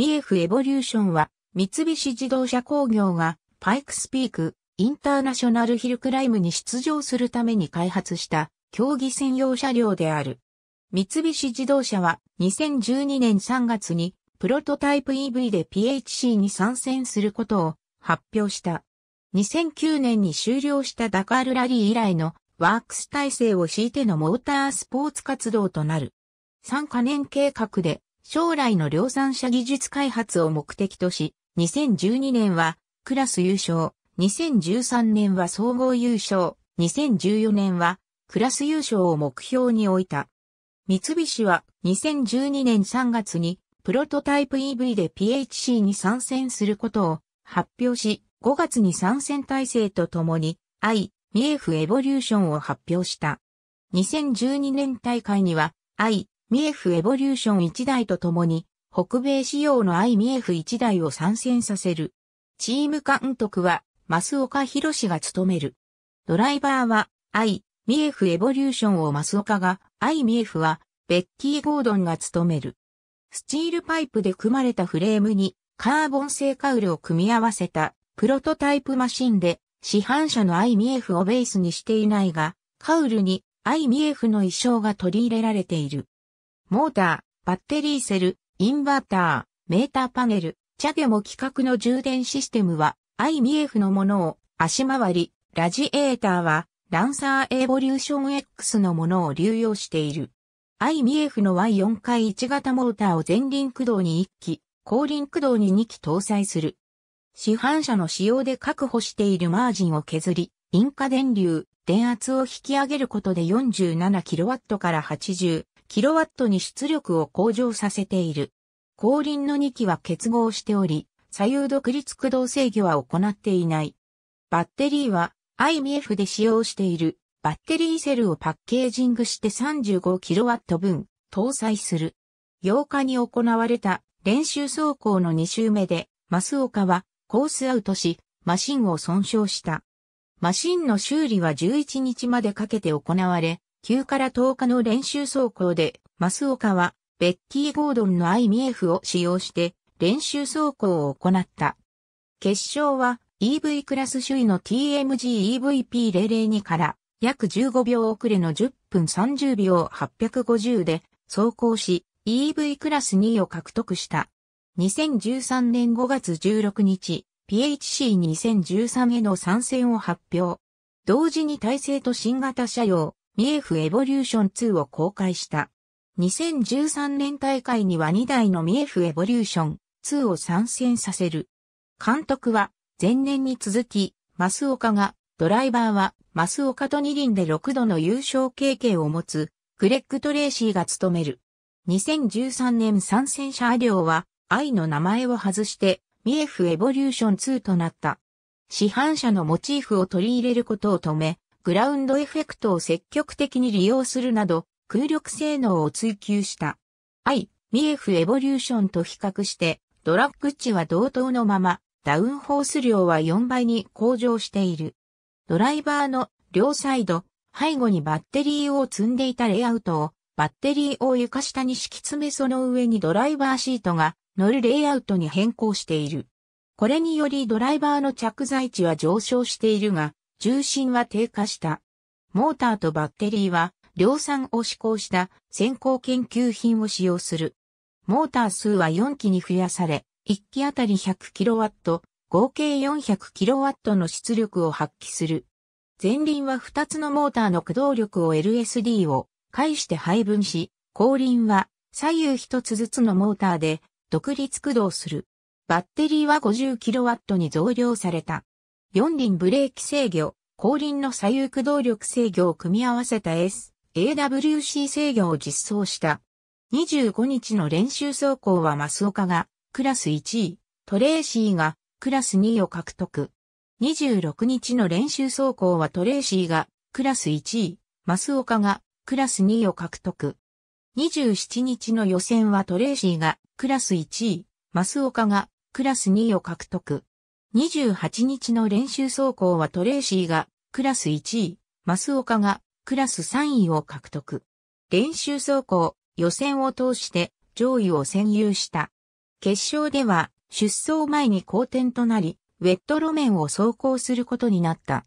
ミエフエボリューションは、三菱自動車工業が、パイクスピーク、インターナショナルヒルクライムに出場するために開発した、競技専用車両である。三菱自動車は、2012年3月に、プロトタイプ EV で PHC に参戦することを発表した。2009年に終了したダカールラリー以来のワークス体制を敷いてのモータースポーツ活動となる。参加年計画で将来の量産車技術開発を目的とし、2012年はクラス優勝、2013年は総合優勝、2014年はクラス優勝を目標に置いた。三菱は2012年3月にプロトタイプ EV で PHC に参戦することを発表し、5月に参戦体制とともに i、ミエフエボリューションを発表した。2012年大会には i、ミエフエボリューション1台とともに、北米仕様のアイミエフ1台を参戦させる。チーム監督は、増岡博シが務める。ドライバーは、アイ、ミエフエボリューションを増岡が、アイミエフは、ベッキー・ゴードンが務める。スチールパイプで組まれたフレームに、カーボン製カウルを組み合わせた、プロトタイプマシンで、市販車のアイミエフをベースにしていないが、カウルにアイミエフの衣装が取り入れられている。モーター、バッテリーセル、インバーター、メーターパネル、チャゲも規格の充電システムは IMF のものを足回り、ラジエーターはランサーエボリューション X のものを流用している。IMF の Y4 回1型モーターを前輪駆動に1機、後輪駆動に2機搭載する。市販車の使用で確保しているマージンを削り、ンカ電流、電圧を引き上げることで 47kW から8 0キロワットに出力を向上させている。後輪の2機は結合しており、左右独立駆動制御は行っていない。バッテリーは IMF で使用しているバッテリーセルをパッケージングして 35kW 分搭載する。8日に行われた練習走行の2周目で、マスオカはコースアウトし、マシンを損傷した。マシンの修理は11日までかけて行われ、9から10日の練習走行で、マ岡は、ベッキー・ゴードンの IMF を使用して練習走行を行った。決勝は EV クラス首位の TMGEVP002 から約15秒遅れの10分30秒850で走行し EV クラス2位を獲得した。2013年5月16日、PHC2013 への参戦を発表。同時に体制と新型車用、ミエフエボリューション2を公開した。2013年大会には2台のミエフエボリューション2を参戦させる。監督は前年に続き、マスオカが、ドライバーはマスオカと二輪で6度の優勝経験を持つ、クレッグ・トレーシーが務める。2013年参戦車両は、愛の名前を外して、ミエフエボリューション2となった。市販車のモチーフを取り入れることを止め、グラウンドエフェクトを積極的に利用するなど、空力性能を追求した。I、ミエフエボリューションと比較して、ドラッグ値は同等のまま、ダウンホース量は4倍に向上している。ドライバーの両サイド、背後にバッテリーを積んでいたレイアウトを、バッテリーを床下に敷き詰めその上にドライバーシートが乗るレイアウトに変更している。これによりドライバーの着座位置は上昇しているが、重心は低下した。モーターとバッテリーは量産を施行した先行研究品を使用する。モーター数は4機に増やされ、1機あたり 100kW、合計 400kW の出力を発揮する。前輪は2つのモーターの駆動力を LSD を介して配分し、後輪は左右1つずつのモーターで独立駆動する。バッテリーは 50kW に増量された。4輪ブレーキ制御、後輪の左右駆動力制御を組み合わせた S、AWC 制御を実装した。25日の練習走行は増岡がクラス1位、トレーシーがクラス2位を獲得。26日の練習走行はトレーシーがクラス1位、増岡がクラス2位を獲得。27日の予選はトレーシーがクラス1位、増岡がクラス2位を獲得。28日の練習走行はトレーシーがクラス1位、マスオカがクラス3位を獲得。練習走行、予選を通して上位を占有した。決勝では出走前に好転となり、ウェット路面を走行することになった。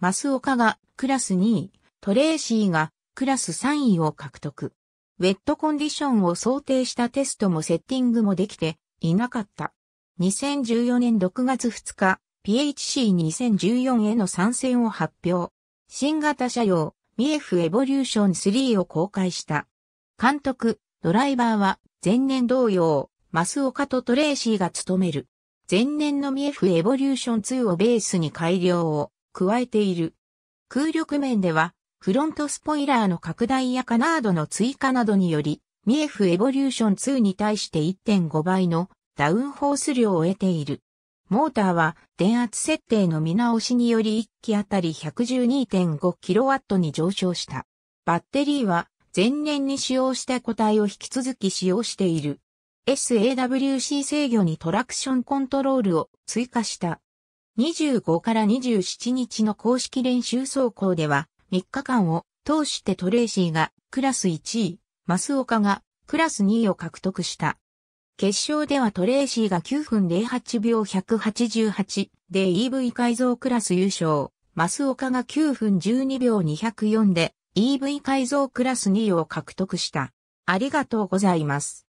マスオカがクラス2位、トレーシーがクラス3位を獲得。ウェットコンディションを想定したテストもセッティングもできていなかった。2014年6月2日、PHC2014 への参戦を発表。新型車用、ミエフエボリューション3を公開した。監督、ドライバーは、前年同様、マスオカとトレーシーが務める。前年のミエフエボリューション2をベースに改良を加えている。空力面では、フロントスポイラーの拡大やカナードの追加などにより、ミエフエボリューション2に対して1.5倍のダウンホース量を得ている。モーターは電圧設定の見直しにより1機あたり 112.5kW に上昇した。バッテリーは前年に使用した個体を引き続き使用している。SAWC 制御にトラクションコントロールを追加した。25から27日の公式練習走行では3日間を通してトレーシーがクラス1位、マスオカがクラス2位を獲得した。決勝ではトレーシーが9分08秒188で EV 改造クラス優勝、マスオカが9分12秒204で EV 改造クラス2位を獲得した。ありがとうございます。